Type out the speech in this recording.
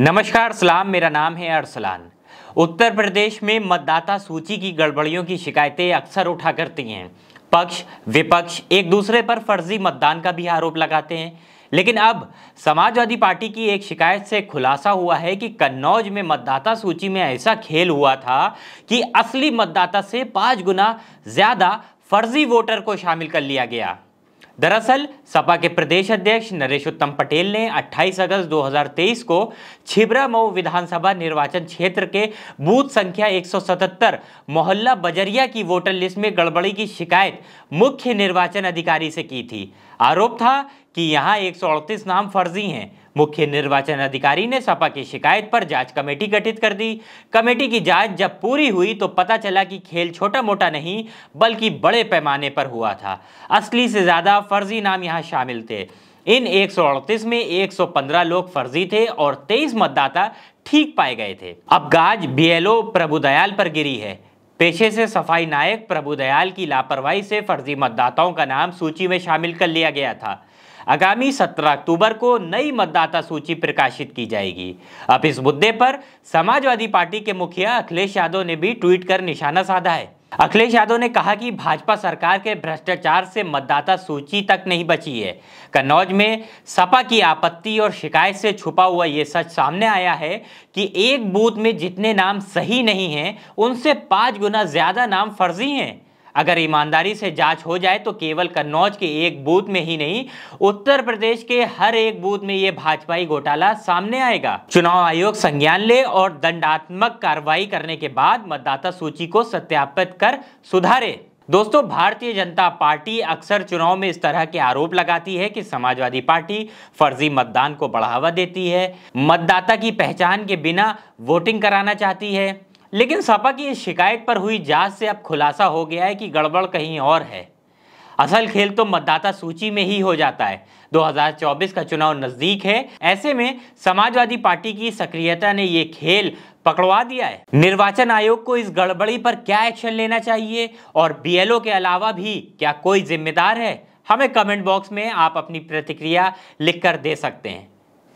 नमस्कार सलाम मेरा नाम है अरसलान उत्तर प्रदेश में मतदाता सूची की गड़बड़ियों की शिकायतें अक्सर उठा करती हैं पक्ष विपक्ष एक दूसरे पर फर्जी मतदान का भी आरोप लगाते हैं लेकिन अब समाजवादी पार्टी की एक शिकायत से खुलासा हुआ है कि कन्नौज में मतदाता सूची में ऐसा खेल हुआ था कि असली मतदाता से पाँच गुना ज़्यादा फर्जी वोटर को शामिल कर लिया गया दरअसल सपा के प्रदेश अध्यक्ष नरेश उत्तम पटेल ने 28 अगस्त 2023 को छिबरा मऊ विधानसभा निर्वाचन क्षेत्र के बूथ संख्या 177 मोहल्ला बजरिया की वोटर लिस्ट में गड़बड़ी की शिकायत मुख्य निर्वाचन अधिकारी से की थी आरोप था कि यहाँ एक नाम फर्जी हैं मुख्य निर्वाचन अधिकारी ने सपा की शिकायत पर जांच कमेटी गठित कर दी कमेटी की जांच जब पूरी हुई तो पता चला कि खेल छोटा मोटा नहीं बल्कि बड़े पैमाने पर हुआ था असली से ज़्यादा फर्जी नाम यहाँ शामिल थे इन एक में 115 लोग फर्जी थे और 23 मतदाता ठीक पाए गए थे अब गाज बीएलओ प्रभुदयाल पर गिरी है पेशे से सफाई नायक प्रभुदयाल की लापरवाही से फर्जी मतदाताओं का नाम सूची में शामिल कर लिया गया था आगामी 17 अक्टूबर को नई मतदाता सूची प्रकाशित की जाएगी अब इस मुद्दे पर समाजवादी पार्टी के मुखिया अखिलेश यादव ने भी ट्वीट कर निशाना साधा है अखिलेश यादव ने कहा कि भाजपा सरकार के भ्रष्टाचार से मतदाता सूची तक नहीं बची है कन्नौज में सपा की आपत्ति और शिकायत से छुपा हुआ ये सच सामने आया है कि एक बूथ में जितने नाम सही नहीं हैं उनसे पाँच गुना ज़्यादा नाम फर्जी हैं अगर ईमानदारी से जांच हो जाए तो केवल कन्नौज के एक बूथ में ही नहीं उत्तर प्रदेश के हर एक बूथ में ये भाजपाई घोटाला सामने आएगा चुनाव आयोग संज्ञान ले और दंडात्मक कार्रवाई करने के बाद मतदाता सूची को सत्यापित कर सुधारे दोस्तों भारतीय जनता पार्टी अक्सर चुनाव में इस तरह के आरोप लगाती है कि समाजवादी पार्टी फर्जी मतदान को बढ़ावा देती है मतदाता की पहचान के बिना वोटिंग कराना चाहती है लेकिन सपा की इस शिकायत पर हुई जांच से अब खुलासा हो गया है कि गड़बड़ कहीं और है असल खेल तो मतदाता सूची में ही हो जाता है 2024 का चुनाव नजदीक है ऐसे में समाजवादी पार्टी की सक्रियता ने ये खेल पकड़वा दिया है निर्वाचन आयोग को इस गड़बड़ी पर क्या एक्शन लेना चाहिए और बीएलओ के अलावा भी क्या कोई जिम्मेदार है हमें कमेंट बॉक्स में आप अपनी प्रतिक्रिया लिखकर दे सकते हैं